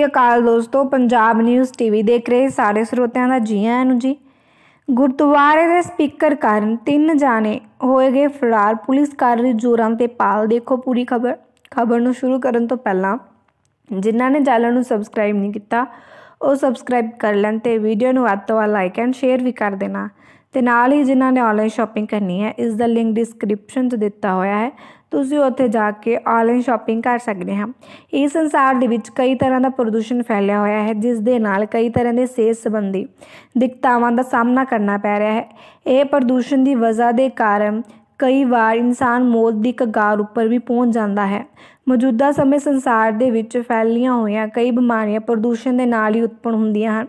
ਸਤਿ ਅਕਾਲ ਦੋਸਤੋ Punjab news TV ਦੇਖ ਰਹੇ ਸਾਰੇ ਸਰੋਤਿਆਂ ਦਾ ਜੀ ਆਇਆਂ ਨੂੰ ਜੀ ਗੁਰਦੁਆਰੇ ਦੇ ਸਪੀਕਰ ਕਾਰਨ ਤਿੰਨ ਜਾਣੇ ਹੋਏਗੇ ਫਰਾਰ ਪੁਲਿਸ ਕਰ ਰਹੀ ਜੋਰਾਂ ਤੇ ਪਾਲ ਦੇਖੋ ਪੂਰੀ ਖਬਰ ਖਬਰ ਨੂੰ ਸ਼ੁਰੂ ਕਰਨ ਤੋਂ ਪਹਿਲਾਂ ਜਿਨ੍ਹਾਂ ਨੇ ਚੈਨਲ ਨੂੰ ਸਬਸਕ੍ਰਾਈਬ ਨਹੀਂ ਕੀਤਾ ਉਹ ਸਬਸਕ੍ਰਾਈਬ ਕਰ ਲੈਣ ਤੇ ਵੀਡੀਓ ਨੂੰ ਵੱਧ ਤੋਂ ਵੱਧ ਲਾਈਕ ਐਂਡ ਸ਼ੇਅਰ ਵੀ ਕਰ ਦੇਣਾ ਤੇ ਨਾਲ ਹੀ ਜਿਨ੍ਹਾਂ ਨੇ ਆਨਲਾਈਨ ਸ਼ਾਪਿੰਗ ਕਰਨੀ ਹੈ ਇਸ ਦਾ ਲਿੰਕ ਡਿਸਕ੍ਰਿਪਸ਼ਨ 'ਚ ਦਿੱਤਾ ਹੋਇਆ ਹੈ ਤੁਸੀਂ ਉੱਥੇ ਜਾ ਕੇ ਆਨਲਾਈਨ ਸ਼ਾਪਿੰਗ ਕਰ ਸਕਦੇ ਹਾਂ ਇਸ ਸੰਸਾਰ ਦੇ ਵਿੱਚ ਕਈ ਤਰ੍ਹਾਂ ਦਾ ਪ੍ਰਦੂਸ਼ਣ ਫੈਲਿਆ ਹੋਇਆ ਹੈ ਜਿਸ ਦੇ ਨਾਲ ਕਈ ਤਰ੍ਹਾਂ ਦੇ ਸਿਹਤ ਸੰਬੰਧੀ ਦਿੱਕਤਾਂ ਦਾ ਸਾਹਮਣਾ ਕਰਨਾ ਪੈ ਰਿਹਾ ਹੈ ਇਹ ਪ੍ਰਦੂਸ਼ਣ ਦੀ ਵਜ੍ਹਾ ਦੇ ਕਾਰਨ ਕਈ ਵਾਰ ਇਨਸਾਨ ਮੌਤ ਦੀ ਕਗਾਰ ਉੱਪਰ ਵੀ ਪਹੁੰਚ ਜਾਂਦਾ ਹੈ ਮੌਜੂਦਾ ਸਮੇਂ ਸੰਸਾਰ ਦੇ ਵਿੱਚ ਫੈਲੀਆਂ ਹੋਈਆਂ ਕਈ ਬਿਮਾਰੀਆਂ ਪ੍ਰਦੂਸ਼ਣ ਦੇ ਨਾਲ ਹੀ ਉਤਪਨ ਹੁੰਦੀਆਂ ਹਨ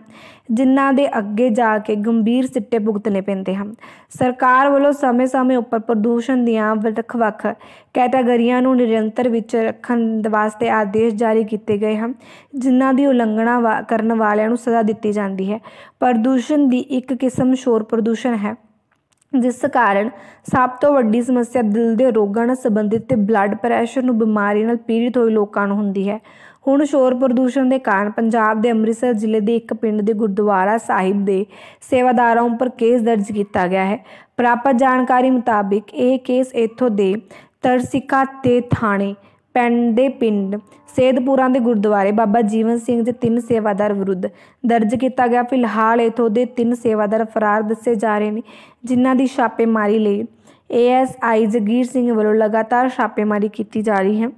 ਜਿਨ੍ਹਾਂ ਦੇ ਅੱਗੇ ਜਾ ਕੇ ਗੰਭੀਰ ਸਿੱਟੇ ਭੁਗਤਨੇ ਪੈਂਦੇ ਹਨ ਸਰਕਾਰ ਵੱਲੋਂ ਸਮੇਂ-ਸਮੇਂ ਉੱਪਰ ਪ੍ਰਦੂਸ਼ਣ ਦੀਆਂ ਵੱਖ-ਵੱਖ ਕੈਟਾਗਰੀਆਂ ਨੂੰ ਨਿਰੰਤਰ ਵਿੱਚ ਰੱਖਣ ਵਾਸਤੇ ਆਦੇਸ਼ ਜਾਰੀ ਕੀਤੇ ਗਏ ਹਨ ਜਿਨ੍ਹਾਂ ਦੀ ਉਲੰਘਣਾ ਕਰਨ ਵਾਲਿਆਂ ਨੂੰ ਸਜ਼ਾ ਦਿੱਤੀ ਜਾਂਦੀ ਹੈ ਪ੍ਰਦੂਸ਼ਣ ਦੀ ਇੱਕ ਕਿਸਮ ਸ਼ੋਰ ਪ੍ਰਦੂਸ਼ਣ ਹੈ ਜਿਸ ਕਾਰਨ ਸਭ ਤੋਂ ਵੱਡੀ ਸਮੱਸਿਆ ਦਿਲ ਦੇ ਰੋਗਾਂ ਨਾਲ ਸੰਬੰਧਿਤ ਤੇ ਬਲੱਡ ਪ੍ਰੈਸ਼ਰ ਨੂੰ ਬਿਮਾਰੀ ਨਾਲ ਪੀੜਿਤ ਹੋਏ ਲੋਕਾਂ ਨੂੰ ਹੁੰਦੀ ਹੈ ਹੁਣ ਸ਼ੋਰ ਪ੍ਰਦੂਸ਼ਣ ਦੇ ਕਾਰਨ ਪੰਜਾਬ ਦੇ ਅੰਮ੍ਰਿਤਸਰ ਜ਼ਿਲ੍ਹੇ ਦੇ ਇੱਕ ਪਿੰਡ ਦੇ ਗੁਰਦੁਆਰਾ ਸਾਹਿਬ ਦੇ ਸੇਵਾਦਾਰਾਂ ਉੱਪਰ ਕੇਸ ਦਰਜ ਕੀਤਾ ਗਿਆ ਹੈ ਪ੍ਰਾਪਤ ਜਾਣਕਾਰੀ ਮੁਤਾਬਿਕ ਇਹ ਕੇਸ ਇੱਥੋਂ ਦੇ ਤਰਸਿਕਾ ਤੇ ਥਾਣੇ ਪਿੰਡ ਦੇ ਪਿੰਡ ਸੇਦਪੁਰਾਂ ਦੇ ਗੁਰਦੁਆਰੇ ਬਾਬਾ ਜੀਵਨ ਸਿੰਘ ਦੇ ਤਿੰਨ ਸੇਵਾਦਾਰ ਵਿਰੁੱਧ ਦਰਜ ਕੀਤਾ ਗਿਆ ਫਿਲਹਾਲ ਇਥੋਂ ਦੇ ਤਿੰਨ ਸੇਵਾਦਾਰ ਫਰਾਰ ਦੱਸੇ ਜਾ ਰਹੇ ਨੇ ਜਿਨ੍ਹਾਂ ਦੀ ਛਾਪੇਮਾਰੀ ਲਈ ਏਐਸਆਈ ਜਗੀਰ ਸਿੰਘ ਵੱਲੋਂ ਲਗਾਤਾਰ ਛਾਪੇਮਾਰੀ ਕੀਤੀ ਜਾ ਰਹੀ ਹੈ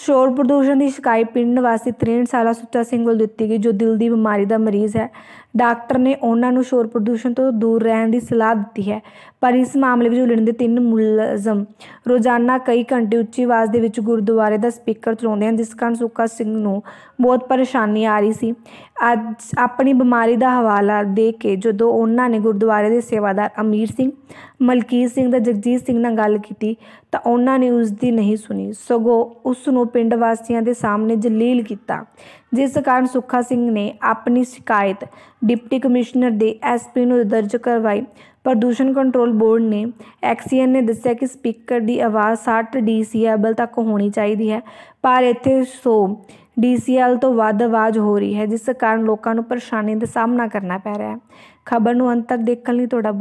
ਸ਼ੋਰ ਪ੍ਰਦੂਸ਼ਣ ਦੀ ਸ਼ਿਕਾਇਤ ਪਿੰਡ ਵਾਸੀ 63 ਸਾਲਾ ਸੁੱਚਾ ਸਿੰਘ ਵੱਲ ਦਿੱਤੀ ਗਈ ਜੋ ਦਿਲ ਦੀ ਬਿਮਾਰੀ ਦਾ ਮਰੀਜ਼ ਹੈ ਡਾਕਟਰ ਨੇ ਉਹਨਾਂ ਨੂੰ ਸ਼ੋਰ ਪ੍ਰਦੂਸ਼ਣ ਤੋਂ ਦੂਰ ਰਹਿਣ ਦੀ ਸਲਾਹ ਦਿੱਤੀ ਹੈ ਪਰ ਇਸ ਮਾਮਲੇ ਵਿੱਚ ਉਲਣ ਦੇ ਤਿੰਨ ਮੁਲਜ਼ਮ ਰੋਜ਼ਾਨਾ ਕਈ ਘੰਟੇ ਉੱਚੀ ਆਵਾਜ਼ ਦੇ ਵਿੱਚ ਗੁਰਦੁਆਰੇ ਦਾ ਸਪੀਕਰ ਚਲਾਉਂਦੇ ਹਨ ਜਿਸ ਕਾਰਨ ਸੁੱਕਾ ਸਿੰਘ ਨੂੰ ਬਹੁਤ ਪਰੇਸ਼ਾਨੀ ਆ ਰਹੀ ਸੀ ਅੱਜ ਆਪਣੀ ਬਿਮਾਰੀ ਦਾ ਹਵਾਲਾ ਦੇ ਕੇ ਜਦੋਂ ਉਹਨਾਂ ਨੇ ਗੁਰਦੁਆਰੇ ਦੇ ਸੇਵਾਦਾਰ ਅਮੀਰ ਸਿੰਘ ਮਲਕੀਤ ਸਿੰਘ ਦਾ ਜਗਜੀਤ ਸਿੰਘ ਨਾਲ ਗੱਲ ਕੀਤੀ ਤਾਂ ਉਹਨਾਂ ਨੇ ਉਸ ਦੀ ਨਹੀਂ ਸੁਣੀ ਸਗੋਂ ਉਸ ਨੂੰ ਪਿੰਡ ਵਾਸੀਆਂ ਦੇ ਸਾਹਮਣੇ ਜਲੀਲ ਕੀਤਾ ਜਿਸ ਕਾਰਨ ਸੁੱਖਾ ਸਿੰਘ ਨੇ ਆਪਣੀ ਸ਼ਿਕਾਇਤ ਡਿਪਟੀ ਕਮਿਸ਼ਨਰ ਦੇ ਐਸਪੀ ਨੂੰ ਦਰਜ ਕਰਵਾਈ ਪ੍ਰਦੂਸ਼ਣ ਕੰਟਰੋਲ ਬੋਰਡ ਨੇ ਐਕਸੀਐਨ ਨੇ ਦੱਸਿਆ ਕਿ ਸਪੀਕਰ ਦੀ ਆਵਾਜ਼ 60 ਡੀਸੀਐਬਲ ਤੱਕ ਹੋਣੀ ਚਾਹੀਦੀ ਹੈ ਪਰ ਇੱਥੇ 100 ਡੀਸੀਐਲ ਤੋਂ ਵੱਧ ਆਵਾਜ਼ ਹੋ ਰਹੀ ਹੈ ਜਿਸ ਕਾਰਨ ਲੋਕਾਂ ਨੂੰ ਪਰੇਸ਼ਾਨੀ ਦਾ ਸਾਹਮਣਾ ਕਰਨਾ ਪੈ ਰਿਹਾ ਹੈ ਖਬਰ ਨੂੰ ਅੰਤ ਤੱਕ ਦੇਖਣ ਲਈ ਤੁਹਾਡਾ